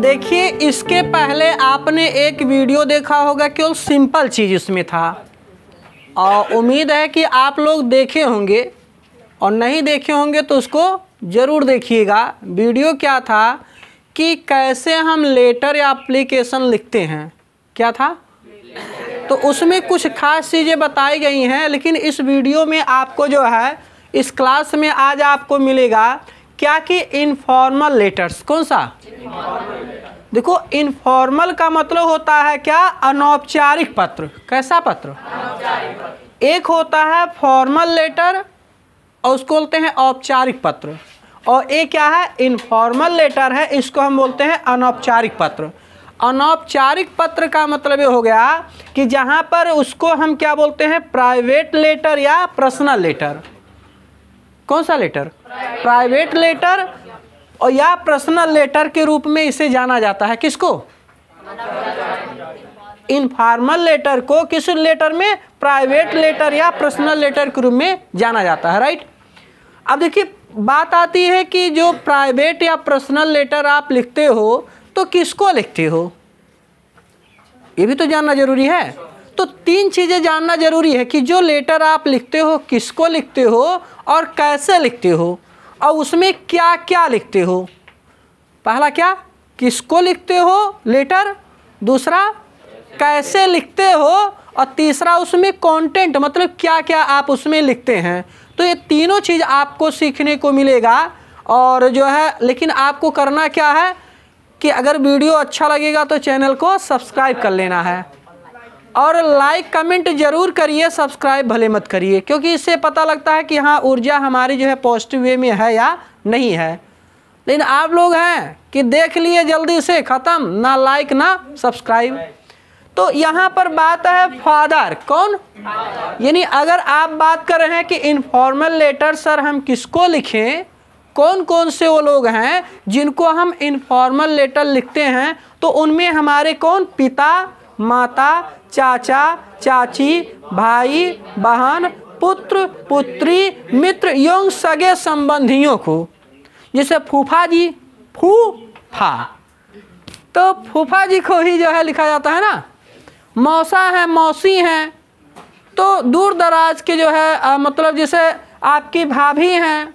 देखिए इसके पहले आपने एक वीडियो देखा होगा केवल सिंपल चीज़ इसमें था और उम्मीद है कि आप लोग देखे होंगे और नहीं देखे होंगे तो उसको ज़रूर देखिएगा वीडियो क्या था कि कैसे हम लेटर या अप्लीकेशन लिखते हैं क्या था तो उसमें कुछ खास चीज़ें बताई गई हैं लेकिन इस वीडियो में आपको जो है इस क्लास में आज आपको मिलेगा क्या कि इनफॉर्मल लेटर्स कौन सा देखो इनफॉर्मल का मतलब होता है क्या अनौपचारिक पत्र कैसा पत्र, एक होता है फॉर्मल लेटर और उसको बोलते हैं औपचारिक पत्र और ये क्या है इनफॉर्मल लेटर है इसको हम बोलते हैं अनौपचारिक पत्र अनौपचारिक पत्र का मतलब ये हो गया कि जहाँ पर उसको हम क्या बोलते हैं प्राइवेट लेटर या पर्सनल लेटर कौन सा लेटर प्राइवेट लेटर और या पर्सनल लेटर के रूप में इसे जाना जाता है किसको इनफॉर्मल लेटर को किस लेटर में प्राइवेट लेटर या पर्सनल लेटर के रूप में जाना जाता है राइट अब देखिए बात आती है कि जो प्राइवेट या पर्सनल लेटर आप लिखते हो तो किसको लिखते हो ये भी तो जानना जरूरी है तो तीन चीज़ें जानना जरूरी है कि जो लेटर आप लिखते हो किसको लिखते हो और कैसे लिखते हो और उसमें क्या क्या लिखते हो पहला क्या किसको लिखते हो लेटर दूसरा कैसे लिखते हो और तीसरा उसमें कंटेंट मतलब क्या क्या आप उसमें लिखते हैं तो ये तीनों चीज़ आपको सीखने को मिलेगा और जो है लेकिन आपको करना क्या है कि अगर वीडियो अच्छा लगेगा तो चैनल को सब्सक्राइब कर लेना है और लाइक कमेंट जरूर करिए सब्सक्राइब भले मत करिए क्योंकि इससे पता लगता है कि हाँ ऊर्जा हमारी जो है पॉजिटिव वे में है या नहीं है लेकिन आप लोग हैं कि देख लिए जल्दी से ख़त्म ना लाइक ना सब्सक्राइब तो यहाँ पर बात है फादर कौन यानी अगर आप बात कर रहे हैं कि इनफॉर्मल लेटर सर हम किसको लिखें कौन कौन से वो लोग हैं जिनको हम इनफॉर्मल लेटर लिखते हैं तो उनमें हमारे कौन पिता माता चाचा चाची भाई बहन पुत्र पुत्री मित्र एवं सगे संबंधियों को जैसे फूफा जी फूफा तो फूफा जी को ही जो है लिखा जाता है ना मौसा है मौसी हैं तो दूर दराज के जो है आ, मतलब जैसे आपकी भाभी हैं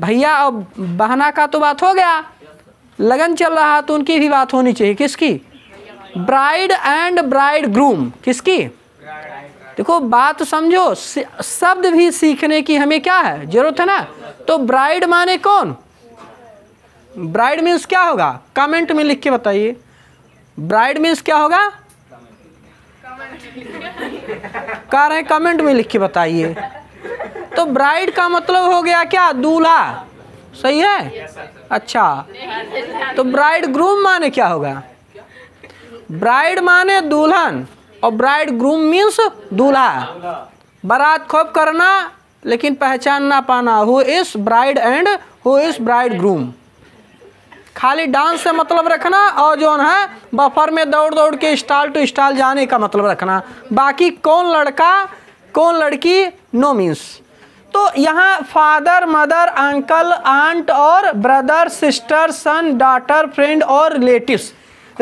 भैया और बहना का तो बात हो गया लगन चल रहा तो उनकी भी बात होनी चाहिए किसकी ब्राइड एंड ब्राइड ग्रूम किसकी देखो बात समझो शब्द भी सीखने की हमें क्या है जरूरत है ना तो ब्राइड माने कौन ब्राइड मीन्स क्या होगा कमेंट में लिख के बताइए ब्राइड मीन्स क्या होगा कह रहे हैं कमेंट में लिख के बताइए तो ब्राइड का मतलब हो गया क्या दूल्हा सही है अच्छा तो ब्राइड ग्रूम माने क्या होगा ब्राइड माने दुल्हन और ब्राइड ग्रूम मीन्स दूल्हा बारात खूब करना लेकिन पहचान ना पाना who is bride and who is bridegroom खाली डांस से मतलब रखना और जो है बफर में दौड़ दौड़ के स्टाल टू स्टाल जाने का मतलब रखना बाकी कौन लड़का कौन लड़की नो मीन्स तो यहाँ फादर मदर अंकल आंट और brother sister son daughter friend और रिलेटिव्स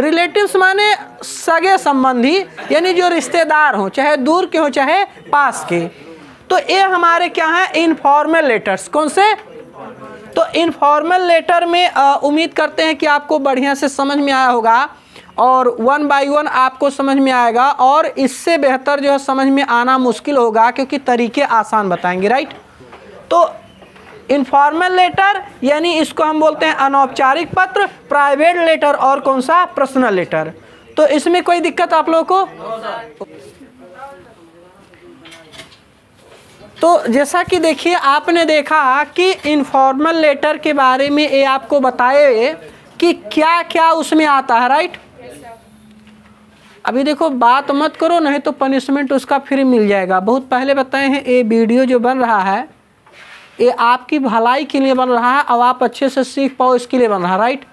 रिलेटिव्स माने सगे संबंधी यानी जो रिश्तेदार हों चाहे दूर के हों चाहे पास के तो ये हमारे क्या हैं इनफॉर्मल लेटर्स कौन से तो इनफॉर्मल लेटर में उम्मीद करते हैं कि आपको बढ़िया से समझ में आया होगा और वन बाय वन आपको समझ में आएगा और इससे बेहतर जो है समझ में आना मुश्किल होगा क्योंकि तरीके आसान बताएंगे राइट तो इनफॉर्मल लेटर यानी इसको हम बोलते हैं अनौपचारिक पत्र प्राइवेट लेटर और कौन सा पर्सनल लेटर तो इसमें कोई दिक्कत आप लोगों को तो जैसा कि देखिए आपने देखा कि इनफॉर्मल लेटर के बारे में ये आपको बताए कि क्या क्या उसमें आता है राइट अभी देखो बात मत करो नहीं तो पनिशमेंट उसका फ्री मिल जाएगा बहुत पहले बताए हैं ये वीडियो जो बन रहा है ये आपकी भलाई के लिए बन रहा है और आप अच्छे से सीख पाओ इसके लिए बन रहा है राइट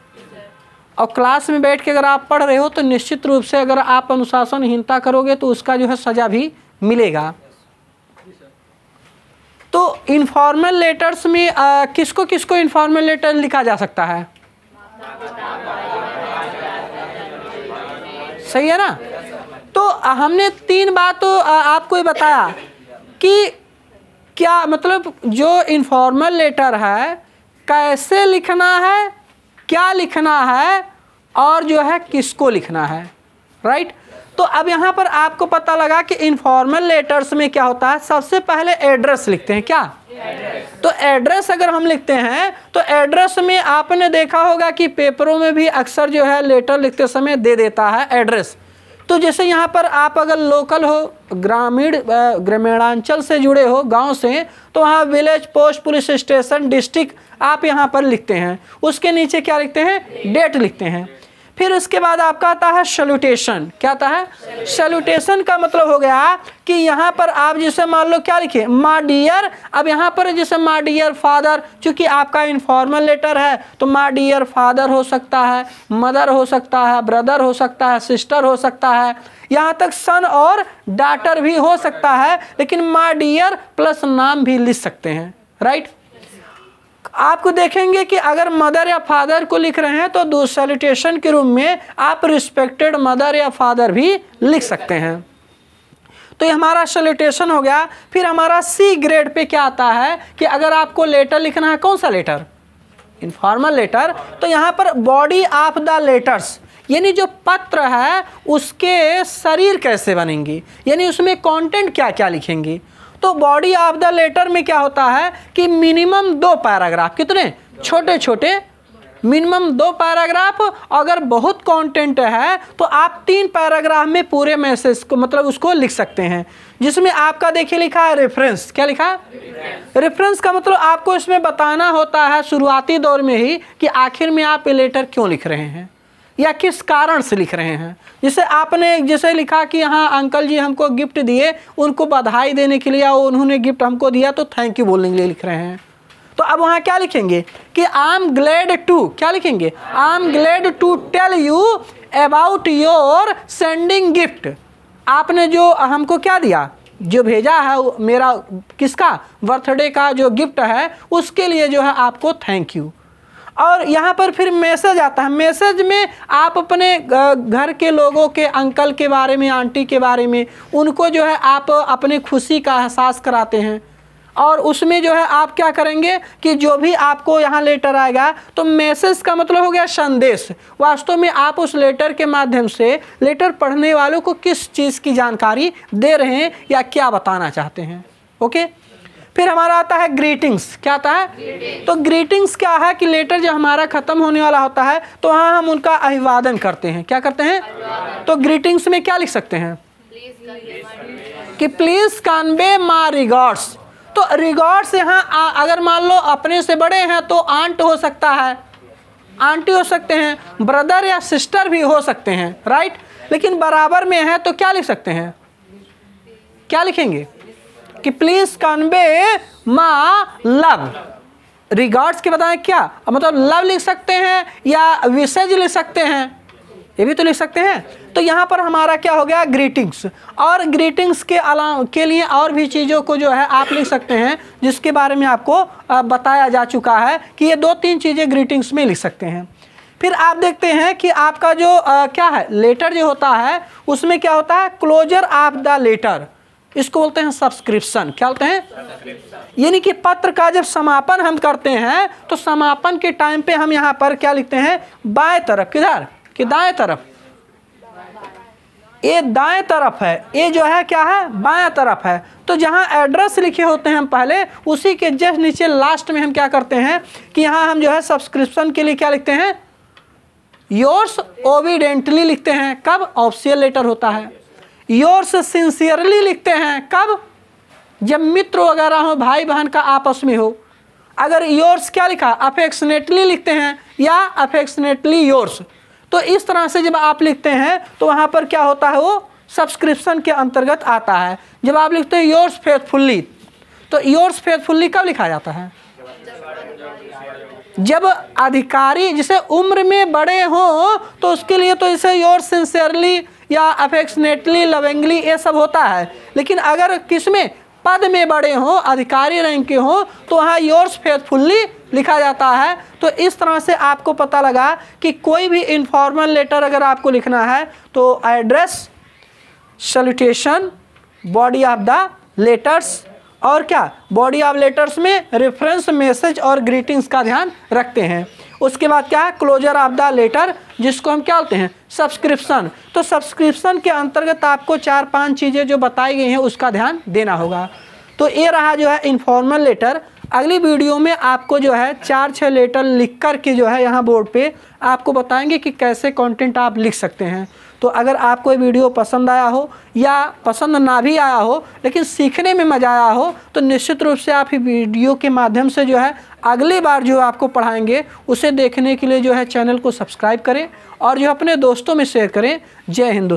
और क्लास में बैठ के अगर आप पढ़ रहे हो तो निश्चित रूप से अगर आप अनुशासनहीनता करोगे तो उसका जो है सज़ा भी मिलेगा तो इनफॉर्मल लेटर्स में आ, किसको किसको इनफॉर्मल लेटर लिखा जा सकता है सही है ना तो हमने तीन बात तो आपको ये बताया कि क्या मतलब जो इन्फॉर्मल लेटर है कैसे लिखना है क्या लिखना है और जो है किसको लिखना है राइट तो अब यहाँ पर आपको पता लगा कि इन्फॉर्मल लेटर्स में क्या होता है सबसे पहले एड्रेस लिखते हैं क्या एड्रेस। तो एड्रेस अगर हम लिखते हैं तो एड्रेस में आपने देखा होगा कि पेपरों में भी अक्सर जो है लेटर लिखते समय दे देता है एड्रेस तो जैसे यहाँ पर आप अगर लोकल हो ग्रामीण ग्रामीणांचल से जुड़े हो गांव से तो वहाँ village post police station district आप यहाँ पर लिखते हैं उसके नीचे क्या लिखते हैं डेट लिखते हैं फिर उसके बाद आपका आता है सल्यूटेशन क्या आता है सल्यूटेशन का मतलब हो गया कि यहाँ पर आप जैसे मान लो क्या लिखिए माँ डियर अब यहाँ पर जैसे माँ डियर फादर चूँकि आपका इनफॉर्मल लेटर है तो माँ डियर फादर हो सकता है मदर हो सकता है ब्रदर हो सकता है सिस्टर हो सकता है यहाँ तक सन और डाटर भी हो सकता है लेकिन माँ डियर प्लस नाम भी लिख सकते हैं राइट right? आपको देखेंगे कि अगर मदर या फादर को लिख रहे हैं तो दो सैलिटेशन के रूप में आप रिस्पेक्टेड मदर या फादर भी लिख सकते हैं तो ये हमारा सैलिटेशन हो गया फिर हमारा सी ग्रेड पे क्या आता है कि अगर आपको लेटर लिखना है कौन सा लेटर इनफॉर्मल लेटर तो यहाँ पर बॉडी ऑफ द लेटर्स यानी जो पत्र है उसके शरीर कैसे बनेंगी यानी उसमें कॉन्टेंट क्या क्या लिखेंगी तो बॉडी ऑफ द लेटर में क्या होता है कि मिनिमम दो पैराग्राफ कितने छोटे छोटे मिनिमम दो पैराग्राफ अगर बहुत कंटेंट है तो आप तीन पैराग्राफ में पूरे मैसेज को मतलब उसको लिख सकते हैं जिसमें आपका देखिए लिखा है रेफरेंस क्या लिखा रेफरेंस का मतलब आपको इसमें बताना होता है शुरुआती दौर में ही कि आखिर में आप ये लेटर क्यों लिख रहे हैं या किस कारण से लिख रहे हैं जैसे आपने जैसे लिखा कि हाँ अंकल जी हमको गिफ्ट दिए उनको बधाई देने के लिए उन्होंने गिफ्ट हमको दिया तो थैंक यू बोलने के लिए लिख रहे हैं तो अब वहाँ क्या लिखेंगे कि आई एम ग्लेड टू क्या लिखेंगे I am glad to tell you about your sending gift आपने जो हमको क्या दिया जो भेजा है मेरा किसका बर्थडे का जो गिफ्ट है उसके लिए जो है आपको थैंक यू और यहाँ पर फिर मैसेज आता है मैसेज में आप अपने घर के लोगों के अंकल के बारे में आंटी के बारे में उनको जो है आप अपने खुशी का एहसास कराते हैं और उसमें जो है आप क्या करेंगे कि जो भी आपको यहाँ लेटर आएगा तो मैसेज का मतलब हो गया संदेश वास्तव में आप उस लेटर के माध्यम से लेटर पढ़ने वालों को किस चीज़ की जानकारी दे रहे हैं या क्या बताना चाहते हैं ओके फिर हमारा आता है ग्रीटिंग्स क्या आता है ग्रीटिंग्स। तो ग्रीटिंग्स क्या है कि लेटर जब हमारा ख़त्म होने वाला होता है तो वहाँ हम उनका अभिवादन करते हैं क्या करते हैं तो ग्रीटिंग्स में क्या लिख सकते हैं कि प्लीज़ कन्वे मा रिगॉर्ड्स तो रिगॉर्ड्स यहाँ अगर मान लो अपने से बड़े हैं तो आंट हो सकता है आंटी हो सकते हैं ब्रदर या सिस्टर भी हो सकते हैं राइट लेकिन बराबर में है तो क्या लिख सकते हैं क्या लिखेंगे कि please convey my love regards के बताएं क्या मतलब लव लिख सकते हैं या विसेज लिख सकते हैं ये भी तो लिख सकते हैं तो यहाँ पर हमारा क्या हो गया ग्रीटिंग्स और ग्रीटिंग्स के अला के लिए और भी चीज़ों को जो है आप लिख सकते हैं जिसके बारे में आपको बताया जा चुका है कि ये दो तीन चीज़ें ग्रीटिंग्स में लिख सकते हैं फिर आप देखते हैं कि आपका जो आ, क्या है लेटर जो होता है उसमें क्या होता है क्लोजर ऑफ द लेटर इसको बोलते हैं सब्सक्रिप्शन क्या बोलते हैं यानी कि पत्र का जब समापन हम करते हैं तो समापन के टाइम पे हम यहाँ पर क्या लिखते हैं बाएं तरफ किधर कि दाएं तरफ ये दाएं तरफ है ये जो है क्या है बाएं तरफ है तो जहाँ एड्रेस लिखे होते हैं हम पहले उसी के जस्ट नीचे लास्ट में हम क्या करते हैं कि यहाँ हम जो है सब्सक्रिप्शन के लिए क्या लिखते हैं योर्स ओविडेंटली लिखते हैं कब ऑफिशियल लेटर होता है योर्स सिंसियरली लिखते हैं कब जब मित्र वगैरह हो भाई बहन का आपस में हो अगर योर्स क्या लिखा अफेक्शनेटली लिखते हैं या अफेक्शनेटली योर्स तो इस तरह से जब आप लिखते हैं तो वहाँ पर क्या होता है वो सब्सक्रिप्शन के अंतर्गत आता है जब आप लिखते हैं योर्स फेथफुल्ली तो योर्स फेथफुल्ली कब लिखा जाता है जब अधिकारी जिसे उम्र में बड़े हों तो उसके लिए तो इसे योर सिंसियरली या अफेक्शनेटली लवेंगली ये सब होता है लेकिन अगर किस में पद में बड़े हों अधिकारी रैंक के हों तो वहाँ योर्स फेथफुल्ली लिखा जाता है तो इस तरह से आपको पता लगा कि कोई भी इन्फॉर्मल लेटर अगर आपको लिखना है तो address salutation body of the letters और क्या बॉडी ऑफ लेटर्स में रेफरेंस मैसेज और ग्रीटिंग्स का ध्यान रखते हैं उसके बाद क्या है क्लोजर ऑफ द लेटर जिसको हम क्या बोलते हैं सब्सक्रिप्शन तो सब्सक्रिप्शन के अंतर्गत आपको चार पांच चीज़ें जो बताई गई हैं उसका ध्यान देना होगा तो ये रहा जो है इन्फॉर्मल लेटर अगली वीडियो में आपको जो है चार छः लेटर लिख कर के जो है यहाँ बोर्ड पर आपको बताएंगे कि कैसे कॉन्टेंट आप लिख सकते हैं तो अगर आपको ये वीडियो पसंद आया हो या पसंद ना भी आया हो लेकिन सीखने में मज़ा आया हो तो निश्चित रूप से आप वीडियो के माध्यम से जो है अगली बार जो आपको पढ़ाएंगे उसे देखने के लिए जो है चैनल को सब्सक्राइब करें और जो अपने दोस्तों में शेयर करें जय हिंद